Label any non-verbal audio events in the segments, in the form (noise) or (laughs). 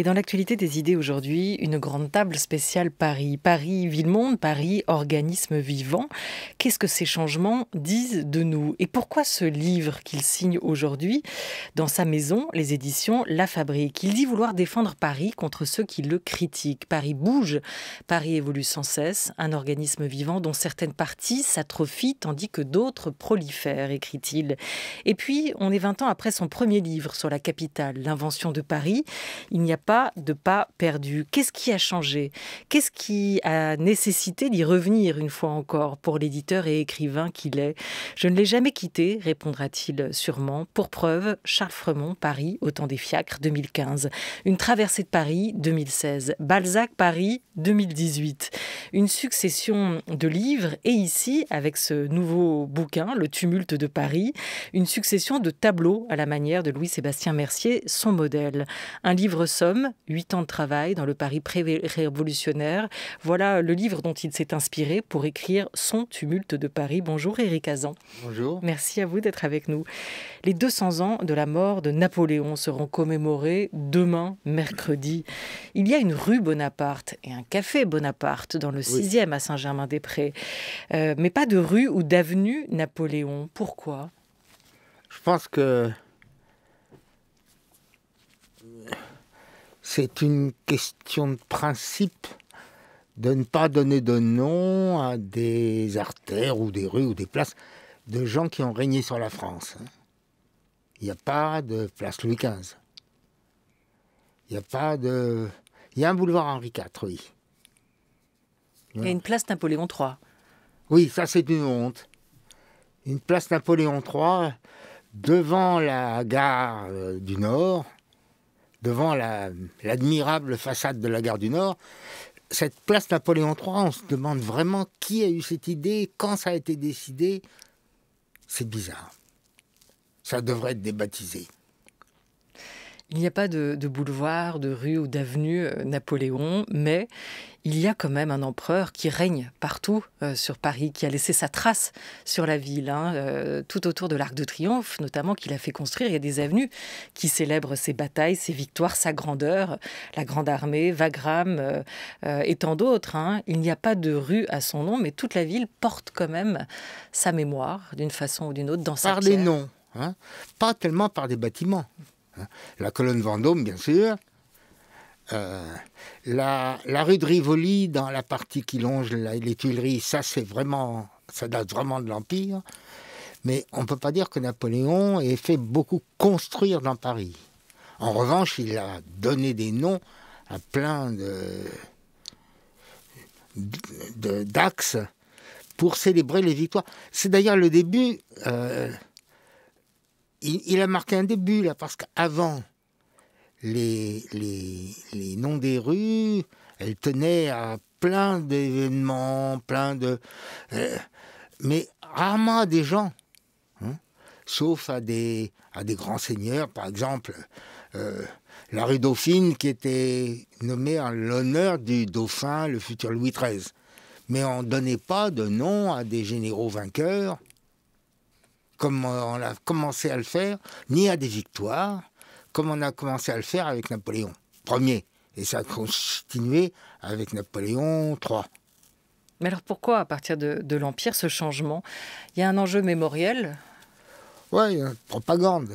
Et dans l'actualité des idées aujourd'hui, une grande table spéciale Paris. Paris Ville-Monde, Paris Organisme Vivant. Qu'est-ce que ces changements disent de nous Et pourquoi ce livre qu'il signe aujourd'hui dans sa maison, les éditions La Fabrique Il dit vouloir défendre Paris contre ceux qui le critiquent. Paris bouge, Paris évolue sans cesse, un organisme vivant dont certaines parties s'atrophient tandis que d'autres prolifèrent, écrit-il. Et puis, on est 20 ans après son premier livre sur la capitale, L'invention de Paris. Il n'y a pas de pas perdu. Qu'est-ce qui a changé Qu'est-ce qui a nécessité d'y revenir une fois encore pour l'éditeur et écrivain qu'il est Je ne l'ai jamais quitté, répondra-t-il sûrement. Pour preuve, Charles Fremont, Paris, au temps des fiacres, 2015. Une traversée de Paris, 2016. Balzac, Paris, 2018. Une succession de livres et ici, avec ce nouveau bouquin, Le tumulte de Paris, une succession de tableaux à la manière de Louis-Sébastien Mercier, son modèle. Un livre somme huit ans de travail dans le Paris pré-révolutionnaire. Voilà le livre dont il s'est inspiré pour écrire Son tumulte de Paris. Bonjour Éric Azan. Bonjour. Merci à vous d'être avec nous. Les 200 ans de la mort de Napoléon seront commémorés demain, mercredi. Il y a une rue Bonaparte et un café Bonaparte dans le 6e à Saint-Germain-des-Prés, euh, mais pas de rue ou d'avenue Napoléon. Pourquoi Je pense que c'est une question de principe de ne pas donner de nom à des artères ou des rues ou des places de gens qui ont régné sur la France. Hein. Il n'y a pas de place Louis XV. Il n'y a pas de... Il y a un boulevard Henri IV, oui. Il y a une place Napoléon III. Oui, ça c'est une honte. Une place Napoléon III devant la gare euh, du Nord, devant l'admirable façade de la gare du Nord, cette place Napoléon III, on se demande vraiment qui a eu cette idée, quand ça a été décidé. C'est bizarre. Ça devrait être débaptisé. Il n'y a pas de, boulevard, de rue ou d'avenue euh, Napoléon, mais il y a quand même un empereur qui règne partout euh, sur Paris, qui a laissé sa trace sur la ville, hein, euh, tout autour de l'Arc de Triomphe, notamment qu'il a fait construire. Il y a des avenues qui célèbrent ses batailles, ses victoires, sa grandeur, la Grande Armée, Wagram et tant d'autres. Hein. Il n'y a pas de rue à son nom, mais toute la ville porte quand même sa mémoire, d'une façon ou d'une autre, dans sa Par les noms, hein. pas tellement par des bâtiments. Hein. La colonne Vendôme, bien sûr. Euh, la, rue de Rivoli, dans la partie qui longe les Tuileries, ça c'est vraiment, ça date vraiment de l'Empire. Mais on ne peut pas dire que Napoléon ait fait beaucoup construire dans Paris. En revanche, il a donné des noms à plein de d'axes pour célébrer les victoires. C'est d'ailleurs le début. Euh, il, a marqué un début, là, parce qu'avant, les, noms des rues, elles tenaient à plein d'événements, plein de. Euh, mais rarement à des gens, hein. sauf à des, à des grands seigneurs, par exemple. Euh, la rue Dauphine qui était nommée en l'honneur du dauphin, le futur Louis XIII. Mais on ne donnait pas de nom à des généraux vainqueurs comme on a commencé à le faire, ni à des victoires, comme on a commencé à le faire avec Napoléon Ier. Et ça a continué avec Napoléon III. Mais alors pourquoi, à partir de, l'Empire, ce changement Il y a un enjeu mémoriel Oui, propagande.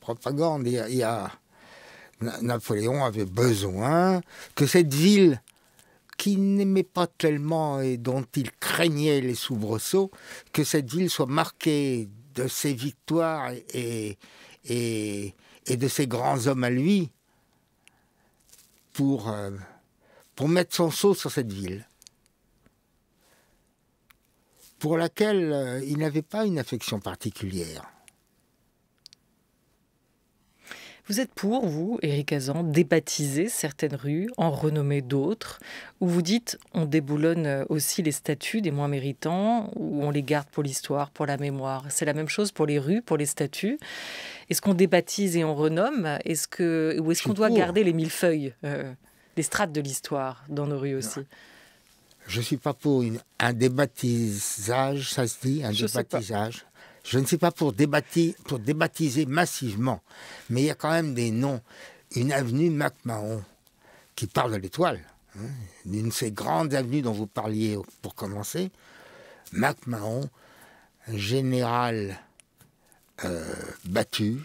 Propagande. Il y a, il y a... Napoléon avait besoin que cette ville qui n'aimait pas tellement et dont il craignait les soubresauts, que cette ville soit marquée de ses victoires et, et, de ses grands hommes à lui pour, euh, pour mettre son sceau sur cette ville, pour laquelle euh, il n'avait pas une affection particulière. Vous êtes pour, vous, Éric Azan, débaptiser certaines rues, en renommer d'autres, ou vous dites on déboulonne euh, aussi les statues des moins méritants, ou on les garde pour l'histoire, pour la mémoire C'est la même chose pour les rues, pour les statues. Est-ce qu'on débaptise et on renomme est-ce que, Ou est-ce qu'on doit garder les millefeuilles, euh, les strates de l'histoire dans nos rues aussi Je ne suis pas pour un débaptisage, ça se dit, un débaptisage. Je ne sais pas pour, pour débaptiser massivement, mais il y a quand même des noms. Une avenue MacMahon qui parle de l'étoile, d'une hein, une de ces grandes avenues dont vous parliez pour commencer. MacMahon, général euh, battu,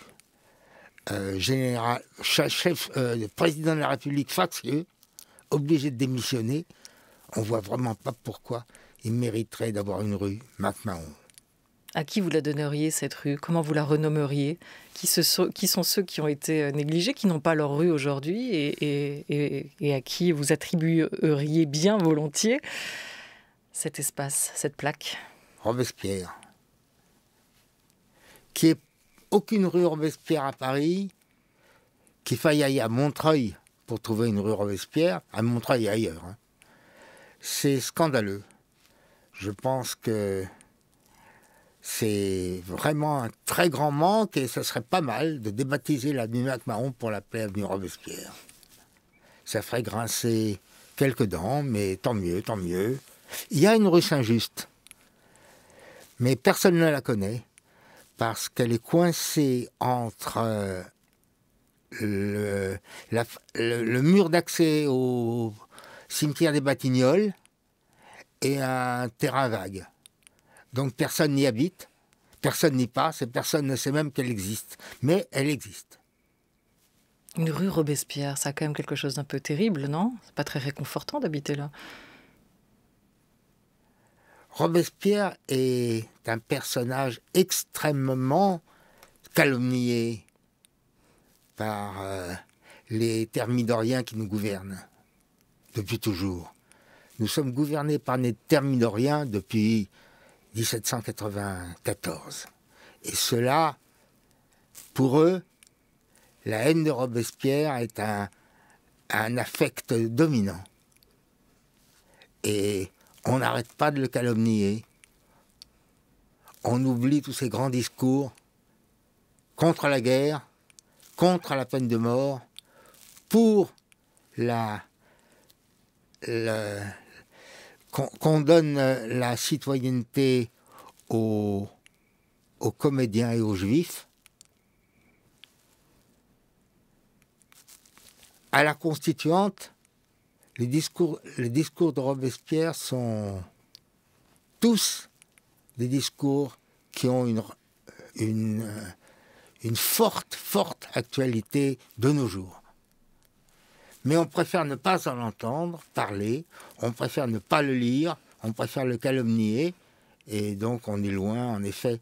euh, général, chef, euh, président de la République factieux, obligé de démissionner, on voit vraiment pas pourquoi il mériterait d'avoir une rue MacMahon à qui vous la donneriez cette rue Comment vous la renommeriez qui, sont, ceux qui ont été euh, négligés, qui n'ont pas leur rue aujourd'hui et, à qui vous attribueriez bien volontiers cet espace, cette plaque Robespierre. Qui est aucune rue Robespierre à Paris, qu'il faille aller à Montreuil pour trouver une rue Robespierre, à Montreuil et ailleurs. Hein. C'est scandaleux. Je pense que c'est vraiment un très grand manque et ce serait pas mal de débaptiser l'avenue Mac Marron pour l'appeler avenue Robespierre. Ça ferait grincer quelques dents, mais tant mieux, tant mieux. Il y a une rue Saint-Just, mais personne ne la connaît parce qu'elle est coincée entre euh, le mur d'accès au cimetière des Batignolles et un terrain vague. Donc personne n'y habite, personne n'y passe et personne ne sait même qu'elle existe. Mais elle existe. Une rue Robespierre, ça a quand même quelque chose d'un peu terrible, non C'est pas très réconfortant d'habiter là. Robespierre est un personnage extrêmement calomnié par euh, les thermidoriens qui nous gouvernent depuis toujours. Nous sommes gouvernés par des thermidoriens depuis 1794. Et cela, pour eux, la haine de Robespierre est un, un affect dominant. Et on n'arrête pas de le calomnier. On oublie tous ces grands discours contre la guerre, contre la peine de mort, pour la, la qu'on donne euh, la citoyenneté aux, comédiens et aux juifs, à la constituante, les discours, de Robespierre sont tous des discours qui ont une, une euh, forte, forte actualité de nos jours mais on préfère ne pas en entendre parler, on préfère ne pas le lire, on préfère le calomnier, et donc on est loin, en effet,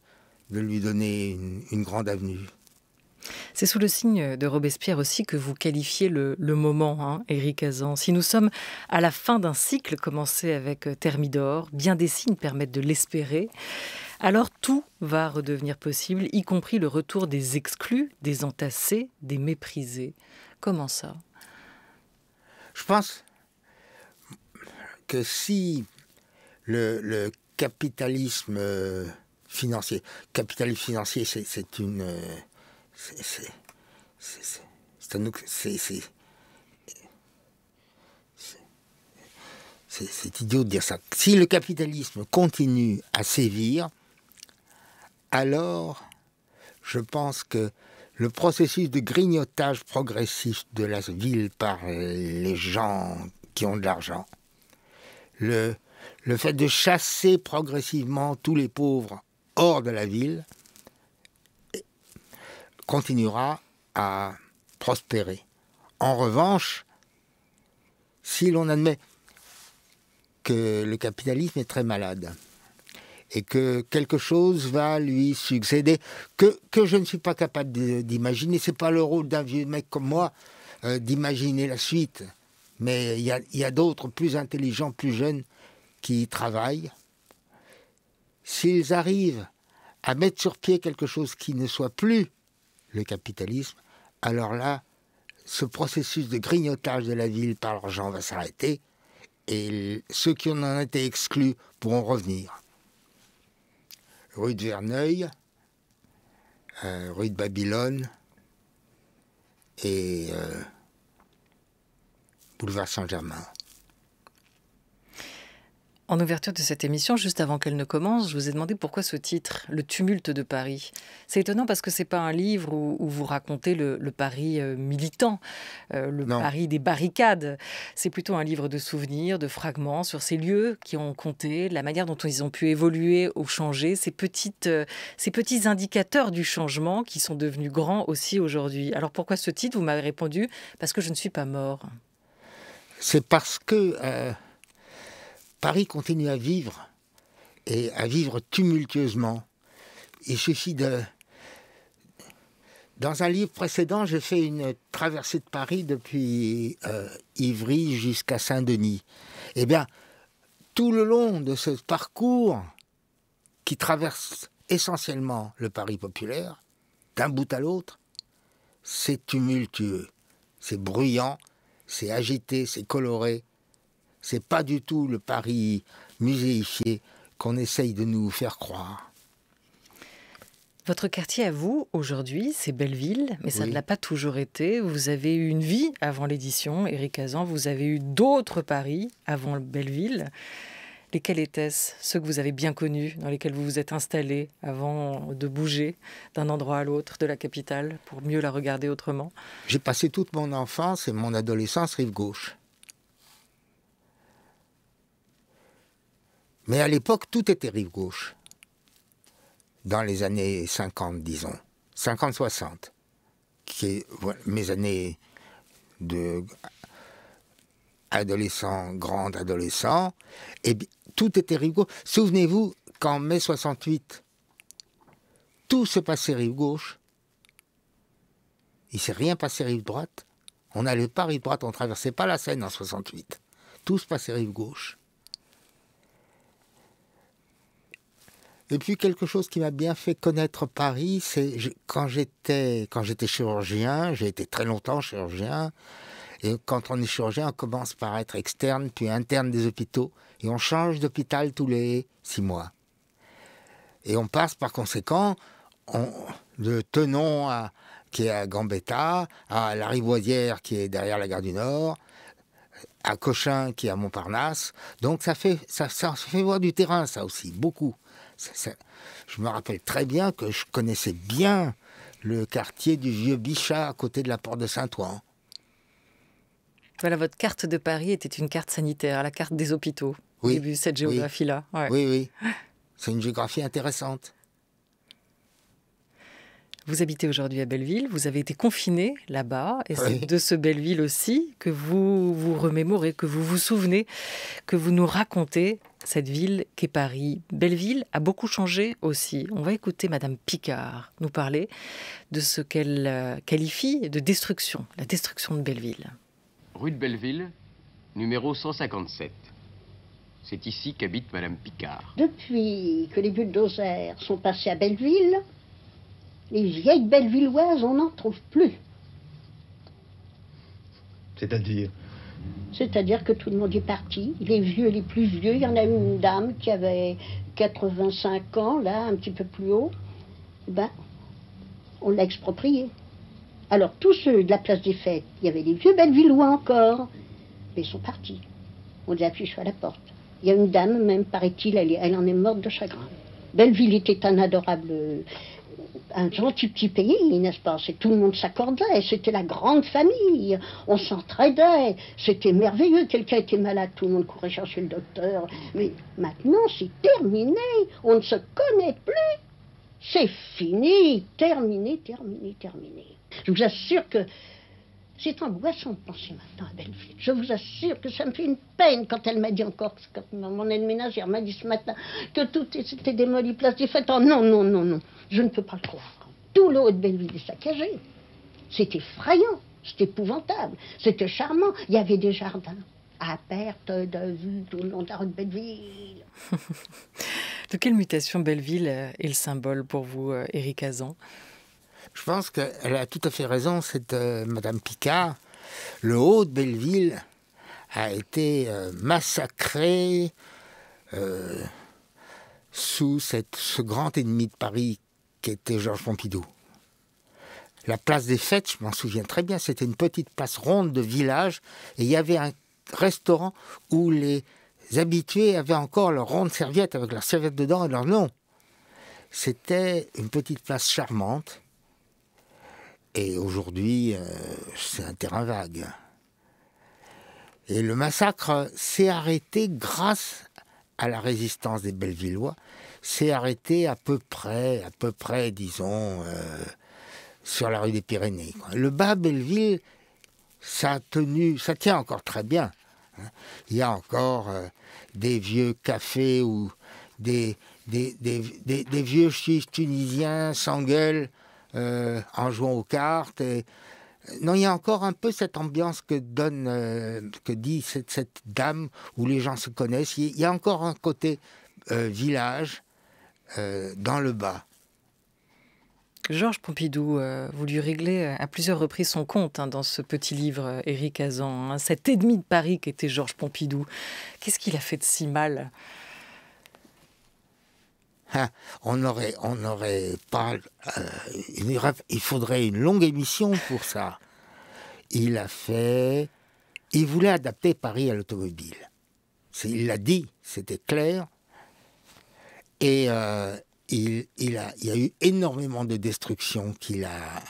de lui donner une, grande avenue. C'est sous le signe de Robespierre aussi que vous qualifiez le, moment, hein, Éric Azan. Si nous sommes à la fin d'un cycle commencé avec euh, Thermidor, bien des signes permettent de l'espérer. Alors tout va redevenir possible, y compris le retour des exclus, des entassés, des méprisés. Comment ça je pense que si le, capitalisme euh, financier, capitalisme financier, c'est une, c'est c'est idiot de dire ça. Si le capitalisme continue à sévir, alors je pense que le processus de grignotage progressif de la ville par les gens qui ont de l'argent, le, le fait de chasser progressivement tous les pauvres hors de la ville, continuera à prospérer. En revanche, si l'on admet que le capitalisme est très malade, et que quelque chose va lui succéder que, je ne suis pas capable d'imaginer. C'est pas le rôle d'un vieux mec comme moi euh, d'imaginer la suite. Mais il y a, d'autres plus intelligents, plus jeunes qui y travaillent. S'ils arrivent à mettre sur pied quelque chose qui ne soit plus le capitalisme, alors là, ce processus de grignotage de la ville par l'argent va s'arrêter et ceux qui en ont été exclus pourront revenir rue de Verneuil, euh, rue de Babylone et euh, boulevard Saint-Germain. En ouverture de cette émission, juste avant qu'elle ne commence, je vous ai demandé pourquoi ce titre, Le tumulte de Paris. C'est étonnant parce que ce n'est pas un livre où, vous racontez le, Paris euh, militant, euh, le Paris des barricades. C'est plutôt un livre de souvenirs, de fragments sur ces lieux qui ont compté, la manière dont ils ont pu évoluer ou changer, ces, petites, euh, ces petits indicateurs du changement qui sont devenus grands aussi aujourd'hui. Alors pourquoi ce titre Vous m'avez répondu parce que je ne suis pas mort. C'est parce que. Paris continue à vivre, et à vivre tumultueusement. Il suffit de... Dans un livre précédent, j'ai fait une traversée de Paris depuis euh, Ivry jusqu'à Saint-Denis. Eh bien, tout le long de ce parcours qui traverse essentiellement le Paris populaire, d'un bout à l'autre, c'est tumultueux, c'est bruyant, c'est agité, c'est coloré, c'est pas du tout le Paris muséifié qu'on essaye de nous faire croire. Votre quartier à vous, aujourd'hui, c'est Belleville, mais ça ne l'a pas toujours été. Vous avez eu une vie avant l'édition, Éric Azan, vous avez eu d'autres paris avant Belleville. Lesquels étaient-ce Ceux que vous avez bien connus, dans lesquels vous vous êtes installé avant de bouger d'un endroit à l'autre de la capitale pour mieux la regarder autrement J'ai passé toute mon enfance et mon adolescence rive gauche. Mais à l'époque, tout était rive gauche. Dans les années 50, disons. 50-60. Qui est mes années de adolescent, grand adolescent. Et bien, tout était rive gauche. Souvenez-vous qu'en mai 68, tout se passait rive gauche. Il ne s'est rien passé rive droite. On n'allait pas rive droite, on ne traversait pas la Seine en 68. Tout se passait rive gauche. Et puis quelque chose qui m'a bien fait connaître Paris, c'est quand j'étais quand j'étais chirurgien, j'ai été très longtemps chirurgien. Et quand on est chirurgien, on commence par être externe puis interne des hôpitaux et on change d'hôpital tous les six mois. Et on passe par conséquent de Tenon qui est à Gambetta, à La Rivoisière qui est derrière la gare du Nord, à Cochin qui est à Montparnasse. Donc ça fait ça fait voir du terrain ça aussi beaucoup je me rappelle très bien que je connaissais bien le quartier du vieux Bichat à côté de la porte de Saint-Ouen. Voilà, votre carte de Paris était une carte sanitaire, la carte des hôpitaux. Oui. Au début, cette géographie-là. oui. oui. C'est une géographie intéressante. Vous habitez aujourd'hui à Belleville, vous avez été confiné là-bas, et c'est de ce Belleville aussi que vous vous remémorez, que vous vous souvenez, que vous nous racontez cette ville qu'est Paris. Belleville a beaucoup changé aussi. On va écouter Madame Picard nous parler de ce qu'elle euh, qualifie de destruction, la destruction de Belleville. Rue de Belleville, numéro 157. C'est ici qu'habite Madame Picard. Depuis que les bulldozers sont passés à Belleville, les vieilles Bellevilloises, on n'en trouve plus. C'est-à-dire C'est-à-dire que tout le monde est parti. Les vieux, les plus vieux, il y en a une dame qui avait 85 ans, là, un petit peu plus haut. Ben, on l'a expropriée. Alors, tous ceux de la place des fêtes, il y avait des vieux Bellevillois encore, mais ils sont partis. On les affiche à la porte. Il y a une dame, même, paraît-il, elle, en est morte de chagrin. Belleville était un adorable un gentil petit pays, n'est-ce pas tout le monde s'accordait, c'était la grande famille, on s'entraidait, c'était merveilleux. Quelqu'un était malade, tout le monde courait chercher le docteur. Mais maintenant, c'est terminé, on ne se connaît plus. C'est fini, terminé, terminé, terminé. Je vous assure que c'est boisson de penser maintenant à Belleville. Je vous assure que ça me fait une peine quand elle m'a dit encore, quand mon aide ménagère m'a dit ce matin que tout était démoli, place des fêtes. Oh non, non, non, non. Je ne peux pas le croire. Tout le Haut-de-Belleville est saccagé. C'était effrayant, c'était épouvantable, c'était charmant. Il y avait des jardins à perte de vue tout le long de la rue de Belleville. (laughs) de quelle mutation Belleville euh, est le symbole pour vous, euh, Éric Azan Je pense qu'elle a tout à fait raison, cette euh, Madame Picard. Le haut de Belleville a été massacré sous ce grand ennemi de Paris qui était Georges Pompidou. La place des fêtes, je m'en souviens très bien, c'était une petite place ronde de village et il y avait un restaurant où les habitués avaient encore leur ronde serviette avec leur serviette dedans et leur nom. C'était une petite place charmante et aujourd'hui euh, c'est un terrain vague. Et le massacre s'est arrêté grâce à la résistance des Bellevillois s'est arrêté à peu près, à peu près, disons, euh, sur la rue des Pyrénées. Le bas Belleville, ça a tenu, ça tient encore très bien. Hein. Il y a encore euh, des vieux cafés ou des, des, vieux chiffres tunisiens s'engueulent euh, en jouant aux cartes. Et, euh, non, il y a encore un peu cette ambiance que donne, que dit cette, dame où les gens se connaissent. Il y a encore un côté village euh, dans le bas. Georges Pompidou, euh, voulut régler euh, à plusieurs reprises son compte hein, dans ce petit livre, Éric Azan, hein, cet ennemi de Paris qu'était Georges Pompidou. Qu'est-ce qu'il a fait de si mal ah, on aurait, pas, il faudrait une longue émission pour ça. Il a fait, il voulait adapter Paris à l'automobile. Il l'a dit, c'était clair. Et euh, il, y a eu énormément de destruction qu'il a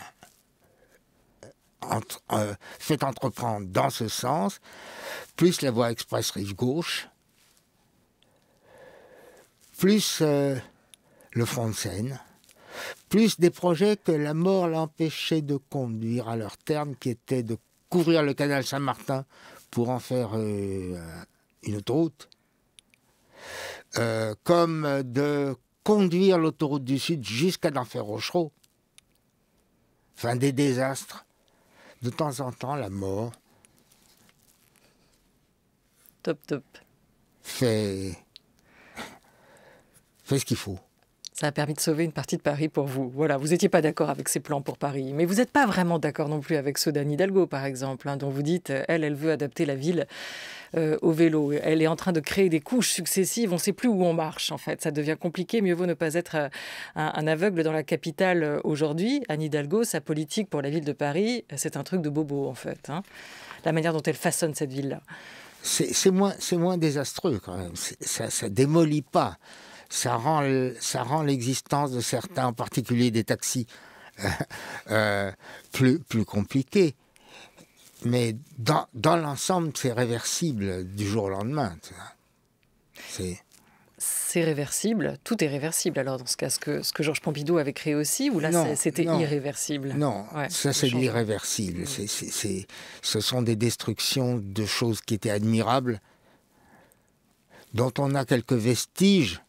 euh, euh, fait entreprendre dans ce sens, plus la voie express rive gauche, plus le front de Seine, plus des projets que la mort l'empêchait de conduire à leur terme, qui était de couvrir le canal Saint-Martin pour en faire une autoroute. Euh, comme de conduire l'autoroute du Sud jusqu'à l'enfer rochereau Enfin, des désastres. De temps en temps, la mort. Top, top. Fait. fait ce qu'il faut ça a permis de sauver une partie de Paris pour vous. Voilà, vous n'étiez pas d'accord avec ses plans pour Paris, mais vous n'êtes pas vraiment d'accord non plus avec ceux d'Anne Hidalgo, par exemple, hein, dont vous dites, euh, elle, elle veut adapter la ville euh, au vélo. Elle est en train de créer des couches successives, on ne sait plus où on marche, en fait. Ça devient compliqué, mieux vaut ne pas être euh, un, aveugle dans la capitale aujourd'hui. Anne Hidalgo, sa politique pour la ville de Paris, c'est un truc de bobo, en fait. Hein. La manière dont elle façonne cette ville-là. C'est moins, moins désastreux, quand même. Ça ne démolit pas ça rend, ça rend l'existence de certains, en particulier des taxis, (laughs) euh, plus, plus compliquée. Mais dans, dans l'ensemble, c'est réversible du jour au lendemain. C'est réversible, tout est réversible alors dans ce cas, ce que, Georges Pompidou avait créé aussi, ou là c'était irréversible Non, ça c'est l'irréversible. Mmh. Ce sont des destructions de choses qui étaient admirables, dont on a quelques vestiges,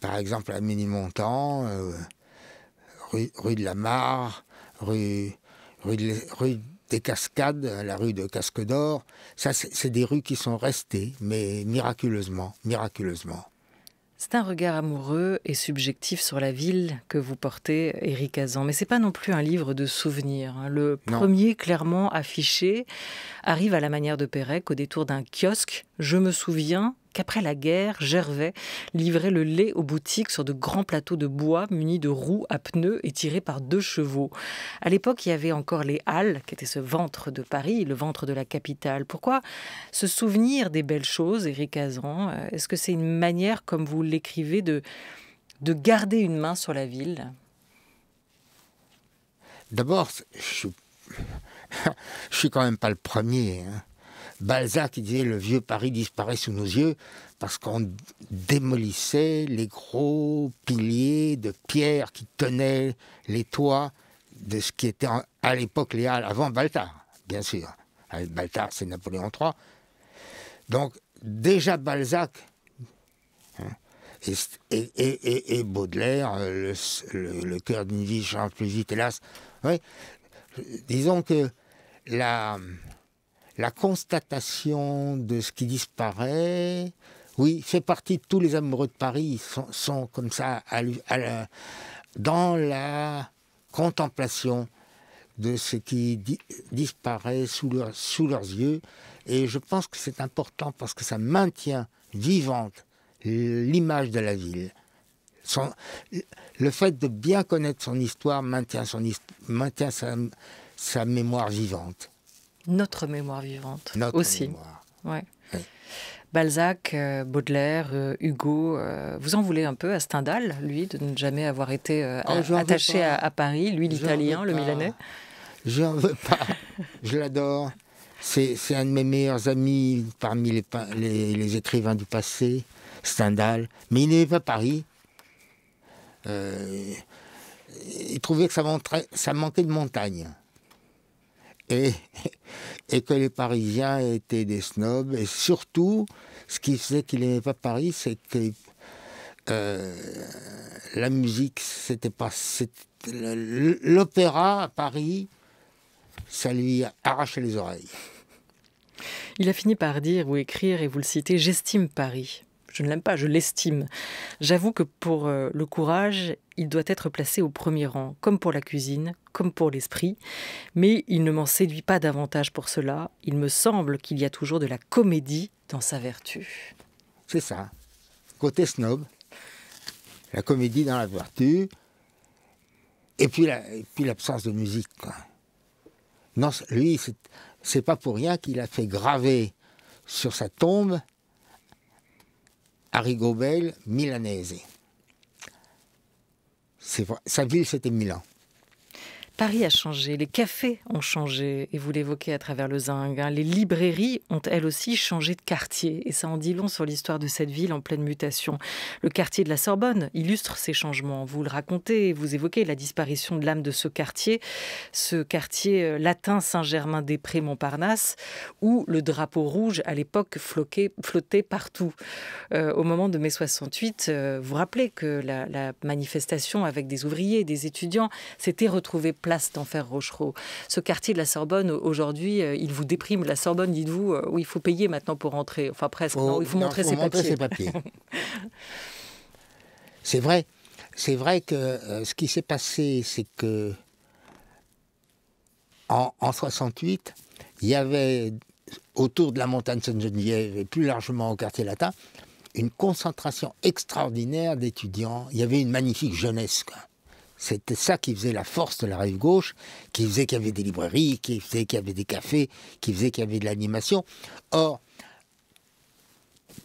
par exemple à Mini-Montant, euh, rue, de la Mare, rue, des Cascades, la rue de Casque d'Or. Ça, c'est des rues qui sont restées, mais miraculeusement, miraculeusement. C'est un regard amoureux et subjectif sur la ville que vous portez, Éric Azan. Mais c'est pas non plus un livre de souvenirs. Hein. Le premier, clairement affiché, arrive à la manière de Pérec au détour d'un kiosque. Je me souviens qu'après la guerre, Gervais livrait le lait aux boutiques sur de grands plateaux de bois munis de roues à pneus et tirés par deux chevaux. À l'époque, il y avait encore les Halles, qui étaient ce ventre de Paris, le ventre de la capitale. Pourquoi se souvenir des belles choses, Éric Azan Est-ce que c'est une manière, comme vous l'écrivez, de, de garder une main sur la ville D'abord, je ne (laughs) suis quand même pas le premier. Hein. Balzac qui disait le vieux Paris disparaît sous nos yeux parce qu'on démolissait les gros piliers de pierre qui tenaient les toits de ce qui était à l'époque les avant Baltard, bien sûr. Avec c'est Napoléon III. Donc, déjà Balzac hein, et, et, Baudelaire, euh, le, cœur d'une vie change plus vite, hélas. Disons que la, la constatation de ce qui disparaît, oui, fait partie de tous les amoureux de Paris, sont, sont comme ça à, à dans la contemplation de ce qui disparaît sous, leurs yeux. Et je pense que c'est important parce que ça maintient vivante l'image de la ville. le fait de bien connaître son histoire maintient, sa mémoire vivante notre mémoire vivante aussi. Balzac, euh, Baudelaire, euh, Hugo, euh, vous en voulez un peu à Stendhal, lui, de ne jamais avoir été oh, attaché à, Paris, lui l'italien, le Milanais Je n'en veux pas, je l'adore. C'est un de mes meilleurs amis parmi les, écrivains du passé, Stendhal. Mais il n'est pas Paris. il trouvait que ça manquait de montagne et, que les Parisiens étaient des snobs. Et surtout, ce qui faisait qu'il n'aimait pas Paris, c'est que euh, la musique, c'était pas. L'opéra à Paris, ça lui arrachait les oreilles. Il a fini par dire ou écrire, et vous le citez, J'estime Paris. Je ne l'aime pas, je l'estime. J'avoue que pour euh, le courage il doit être placé au premier rang, comme pour la cuisine, comme pour l'esprit, mais il ne m'en séduit pas davantage pour cela. Il me semble qu'il y a toujours de la comédie dans sa vertu. C'est ça. Côté snob, la comédie dans la vertu, et puis l'absence de musique. Non, lui, c'est pas pour rien qu'il a fait graver sur sa tombe Harry Milanese sa ville, c'était Milan. Paris a changé, les cafés ont changé, et vous l'évoquez à travers le zinc. Hein. Les librairies ont elles aussi changé de quartier, et ça en dit long sur l'histoire de cette ville en pleine mutation. Le quartier de la Sorbonne illustre ces changements. Vous le racontez, vous évoquez la disparition de l'âme de ce quartier, ce quartier euh, latin Saint-Germain-des-Prés-Montparnasse, où le drapeau rouge à l'époque flottait partout. Euh, au moment de mai 68, euh, vous rappelez que la, la manifestation avec des ouvriers, des étudiants, s'était retrouvée place d'Enfer Rochereau. Ce quartier de la Sorbonne, aujourd'hui, euh, il vous déprime. La Sorbonne, dites-vous, euh, où il faut payer maintenant pour rentrer. Enfin, presque. il faut montrer, ses, papiers. (laughs) c'est vrai. C'est vrai que euh, ce qui s'est passé, c'est que en, 68, il y avait autour de la montagne Sainte-Geneviève et plus largement au quartier latin, une concentration extraordinaire d'étudiants. Il y avait une magnifique jeunesse. Quoi. C'était ça qui faisait la force de la rive gauche, qui faisait qu'il y avait des librairies, qui faisait qu'il y avait des cafés, qui faisait qu'il y avait de l'animation. Or,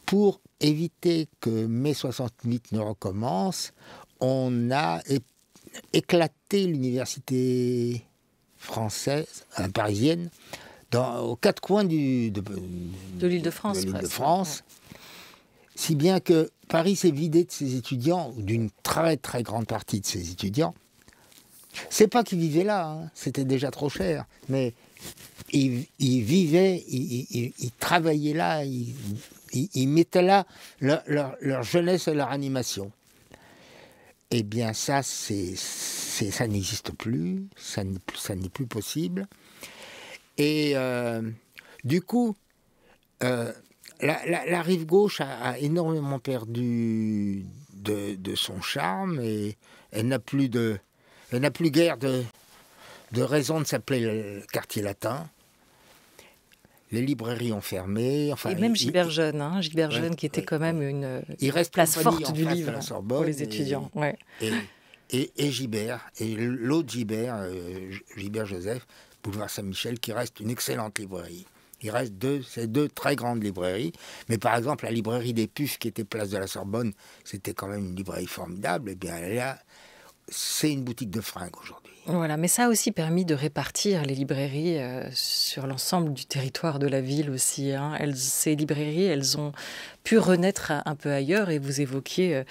pour éviter que mai 68 ne recommence, on a éclaté l'université française, euh, parisienne, aux quatre coins de, l'île de France. Si bien que Paris s'est vidé de ses étudiants, ou d'une très très grande partie de ses étudiants. C'est pas qu'ils vivaient là, hein. c'était déjà trop cher, mais ils, ils vivaient, ils, travaillaient là, ils, mettaient là leur, jeunesse et leur animation. Eh bien ça, ça n'existe plus, ça n'est, ça n'est plus possible. Et euh, du coup, euh, la, rive gauche a, énormément perdu de, son charme et elle n'a plus de, n'a plus guère de, de raison de s'appeler le quartier latin. Les librairies ont fermé. Enfin, et même Gilbert Jeune, hein, Jeune qui était quand même une, place forte du livre pour les étudiants. Et, ouais. et, Gibert, et l'autre Gibert, euh, Gibert Joseph, boulevard Saint-Michel, qui reste une excellente librairie. Il reste deux, ces deux très grandes librairies. Mais par exemple, la librairie des Puces, qui était place de la Sorbonne, c'était quand même une librairie formidable. Et eh bien là, c'est une boutique de fringues aujourd'hui. Voilà, mais ça a aussi permis de répartir les librairies euh, sur l'ensemble du territoire de la ville aussi. Hein. Elles, ces librairies, elles ont pu renaître un peu ailleurs. Et vous évoquiez euh,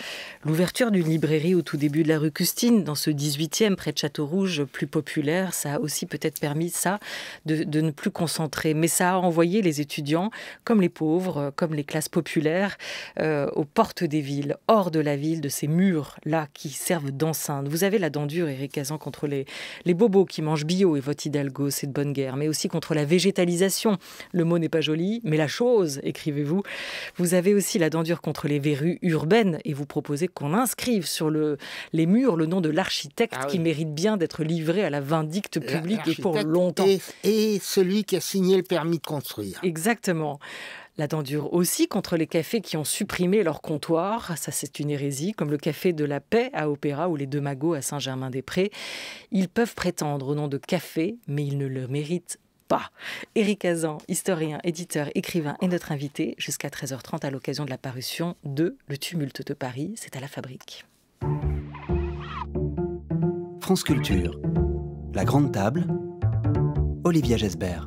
l'ouverture d'une librairie au tout début de la rue Custine, dans ce 18e, près de Château-Rouge, plus populaire. Ça a aussi peut-être permis ça de, de, ne plus concentrer. Mais ça a envoyé les étudiants, comme les pauvres, comme les classes populaires, euh, aux portes des villes, hors de la ville, de ces murs-là qui servent d'enceinte. Vous avez la dent dure, Eric contre les, les bobos qui mangent bio et votre Hidalgo, c'est de bonne guerre, mais aussi contre la végétalisation. Le mot n'est pas joli, mais la chose, écrivez-vous. Vous avez aussi la dendure contre les verrues urbaines et vous proposez qu'on inscrive sur les murs le nom de l'architecte ah qui mérite bien d'être livré à la vindicte publique et pour longtemps. Et, celui qui a signé le permis de construire. Exactement. La dendure aussi contre les cafés qui ont supprimé leur comptoir, Ça, c'est une hérésie, comme le café de la paix à Opéra ou les deux magots à Saint-Germain-des-Prés. Ils peuvent prétendre au nom de café, mais ils ne le méritent pas pas. Éric Azan, historien, éditeur, écrivain, et notre invité jusqu'à 13h30 à l'occasion de la parution de Le tumulte de Paris. C'est à la fabrique. France Culture, La Grande Table, Olivia Gesbert.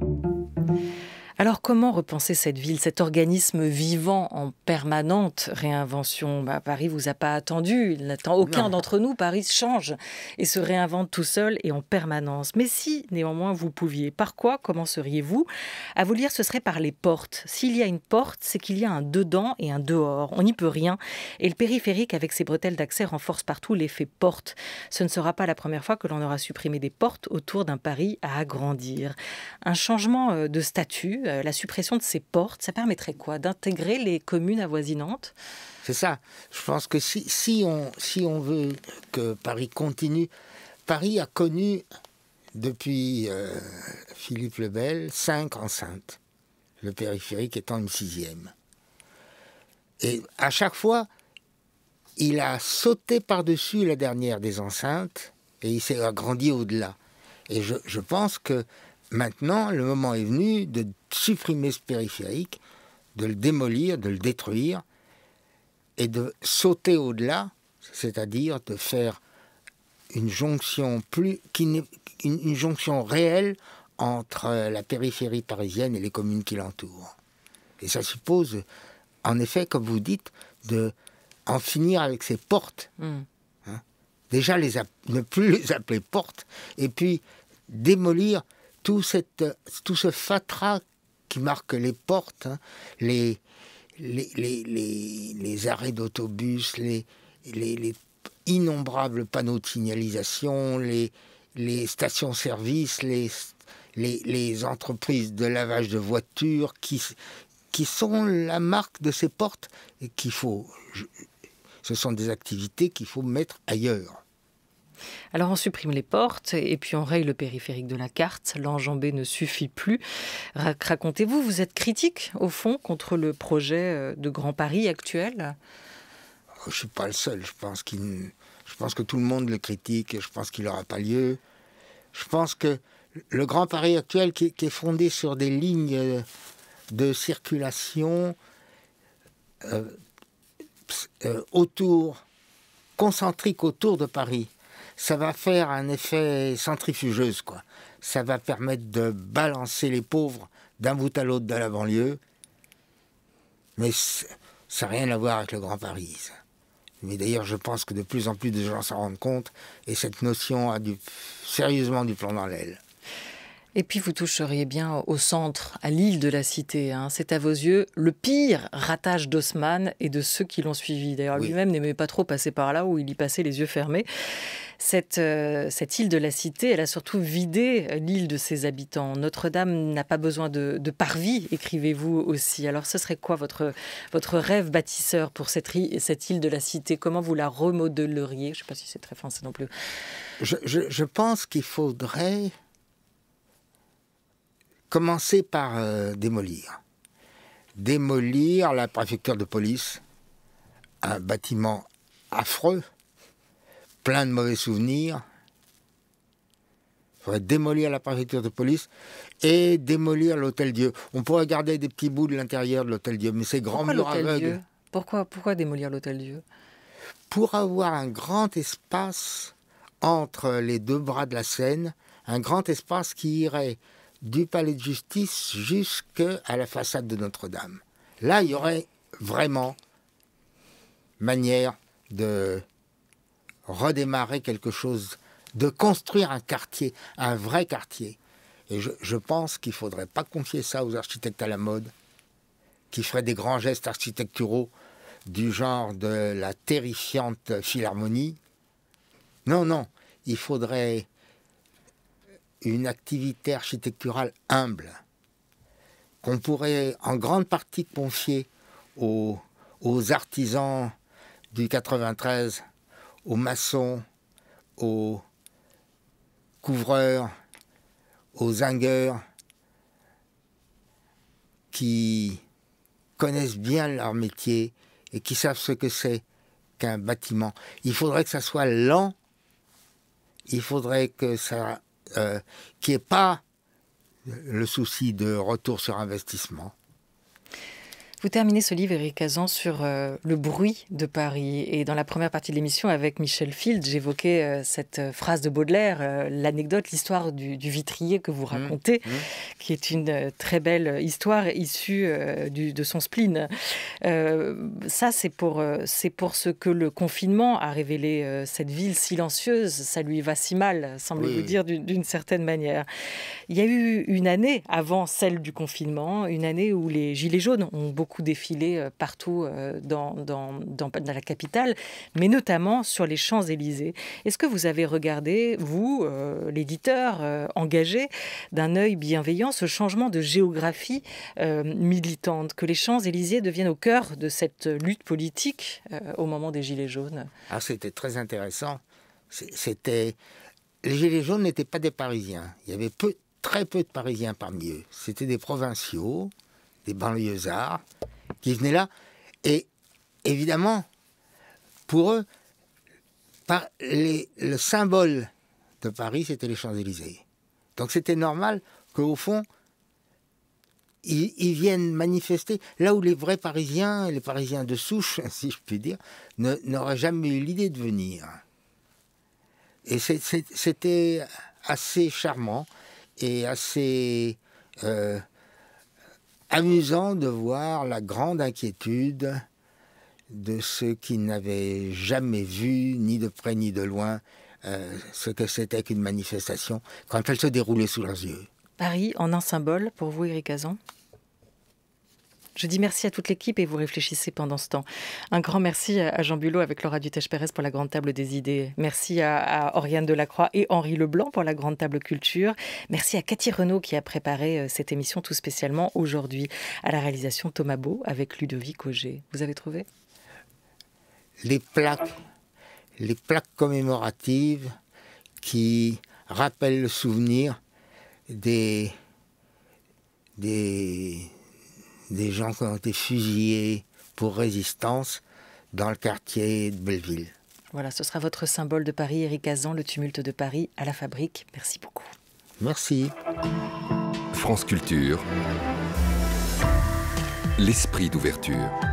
Alors comment repenser cette ville, cet organisme vivant en permanente réinvention bah, Paris vous a pas attendu, il n'attend aucun d'entre nous, Paris change et se réinvente tout seul et en permanence. Mais si néanmoins vous pouviez, par quoi commenceriez-vous À vous lire, ce serait par les portes. S'il y a une porte, c'est qu'il y a un dedans et un dehors. On n'y peut rien. Et le périphérique avec ses bretelles d'accès renforce partout l'effet porte. Ce ne sera pas la première fois que l'on aura supprimé des portes autour d'un Paris à agrandir. Un changement euh, de statut euh, la suppression de ces portes, ça permettrait quoi D'intégrer les communes avoisinantes C'est ça. Je pense que si, on, veut que Paris continue, Paris a connu depuis euh, Philippe Lebel, Bel cinq enceintes, le périphérique étant une sixième. Et à chaque fois, il a sauté par-dessus la dernière des enceintes et il s'est agrandi au-delà. Et je, pense que Maintenant, le moment est venu de supprimer ce périphérique, de le démolir, de le détruire, et de sauter au-delà, c'est-à-dire de faire une jonction plus qui une, jonction réelle entre la périphérie parisienne et les communes qui l'entourent. Et ça suppose, en effet, comme vous dites, de en finir avec ces portes. Mm. Hein. Déjà, les ne plus les appeler portes, et puis démolir tout, tout ce fatras qui marque les portes, hein, les, les, arrêts d'autobus, les, les, innombrables panneaux de signalisation, les, les stations-service, les, les, entreprises de lavage de voitures qui, qui sont la marque de ces portes qu'il faut. ce sont des activités qu'il faut mettre ailleurs. Alors on supprime les portes et puis on raye le périphérique de la carte. L'enjambée ne suffit plus. Racontez-vous, vous êtes critique au fond contre le projet euh, de Grand Paris actuel oh, Je ne suis pas le seul. Je pense, je pense que tout le monde le critique et je pense qu'il n'aura pas lieu. Je pense que le Grand Paris actuel qui, est fondé sur des lignes euh, de circulation euh, autour, concentriques autour de Paris ça va faire un effet centrifugeuse, quoi. Ça va permettre de balancer les pauvres d'un bout à l'autre de la banlieue. Mais ça n'a rien à voir avec le Grand Paris. Mais d'ailleurs, je pense que de plus en plus de gens s'en rendent compte et cette notion a du, sérieusement du plomb dans l'aile. Et puis vous toucheriez bien au centre, à l'île de la cité. Hein. C'est à vos yeux le pire ratage d'Haussmann et de ceux qui l'ont suivi. D'ailleurs, lui-même n'aimait pas trop passer par là où il y passait les yeux fermés. Cette, euh, cette île de la cité, elle a surtout vidé euh, l'île de ses habitants. Notre-Dame n'a pas besoin de, parvis, écrivez-vous aussi. Alors ce serait quoi votre, votre rêve bâtisseur pour cette, cette île de la cité Comment vous la remodeleriez Je ne sais pas si c'est très français non plus. je pense qu'il faudrait commencer par euh, démolir. Démolir la préfecture de police, un bâtiment affreux, plein de mauvais souvenirs. Il faudrait démolir la préfecture de police et démolir l'Hôtel Dieu. On pourrait garder des petits bouts de l'intérieur de l'Hôtel Dieu, mais c'est grand mur aveugle. Pourquoi, pourquoi démolir l'Hôtel Dieu Pour avoir un grand espace entre les deux bras de la Seine, un grand espace qui irait du palais de justice jusqu'à la façade de Notre-Dame. Là, il y aurait vraiment manière de redémarrer quelque chose, de construire un quartier, un vrai quartier. Et je, pense qu'il ne faudrait pas confier ça aux architectes à la mode, qui feraient des grands gestes architecturaux du genre de la terrifiante philharmonie. Non, non, il faudrait une activité architecturale humble, qu'on pourrait en grande partie confier aux, artisans du 93, aux maçons, aux couvreurs, aux zingueurs, qui connaissent bien leur métier et qui savent ce que c'est qu'un bâtiment. Il faudrait que ça soit lent, il faudrait que ça euh, qui n'est pas le souci de retour sur investissement, vous terminez ce livre, Eric Azan, sur euh, le bruit de Paris. Et dans la première partie de l'émission, avec Michel Field, j'évoquais euh, cette euh, phrase de Baudelaire, l'anecdote, l'histoire du, vitrier que vous mmh. racontez, mmh. qui est une très belle histoire issue de son spleen. ça, c'est pour, c'est pour ce que le confinement a révélé cette ville silencieuse. Ça lui va si mal, semble vous il dire, d'une certaine manière. Il y a eu une année avant celle du confinement, une année où les Gilets jaunes ont beaucoup défilé euh, partout euh, dans, la capitale, mais notamment sur les Champs-Élysées. Est-ce que vous avez regardé, vous, euh, l'éditeur engagé, d'un œil bienveillant ce changement de géographie militante, que les Champs-Élysées deviennent au cœur de cette lutte politique au moment des Gilets jaunes ah, c'était très intéressant. C'était les Gilets jaunes n'étaient pas des Parisiens. Il y avait très peu de Parisiens parmi eux. C'était des provinciaux des banlieusards qui venaient là. Et évidemment, pour eux, par les, le symbole de Paris, c'était les Champs-Élysées. Donc c'était normal qu'au fond, ils, viennent manifester là où les vrais Parisiens, les Parisiens de souche, (laughs) si je puis dire, n'auraient jamais eu l'idée de venir. Et c'était assez charmant et assez euh, amusant de voir la grande inquiétude de ceux qui n'avaient jamais vu, ni de près ni de loin, euh, ce que c'était qu'une manifestation quand elle se déroulait sous leurs yeux. Paris en un symbole pour vous, Eric Azan je dis merci à toute l'équipe et vous réfléchissez pendant ce temps. Un grand merci à Jean Bulot avec Laura Dutèche-Pérez pour la grande table des idées. Merci à, Oriane Delacroix et Henri Leblanc pour la grande table culture. Merci à Cathy Renault qui a préparé euh, cette émission tout spécialement aujourd'hui. À la réalisation Thomas Beau avec Ludovic Auger. Vous avez trouvé les plaques, les plaques commémoratives qui rappellent le souvenir des, des des gens qui ont été fusillés pour résistance dans le quartier de Belleville. Voilà, ce sera votre symbole de Paris, Eric Azan, le tumulte de Paris à la fabrique. Merci beaucoup. Merci. France Culture. L'esprit d'ouverture.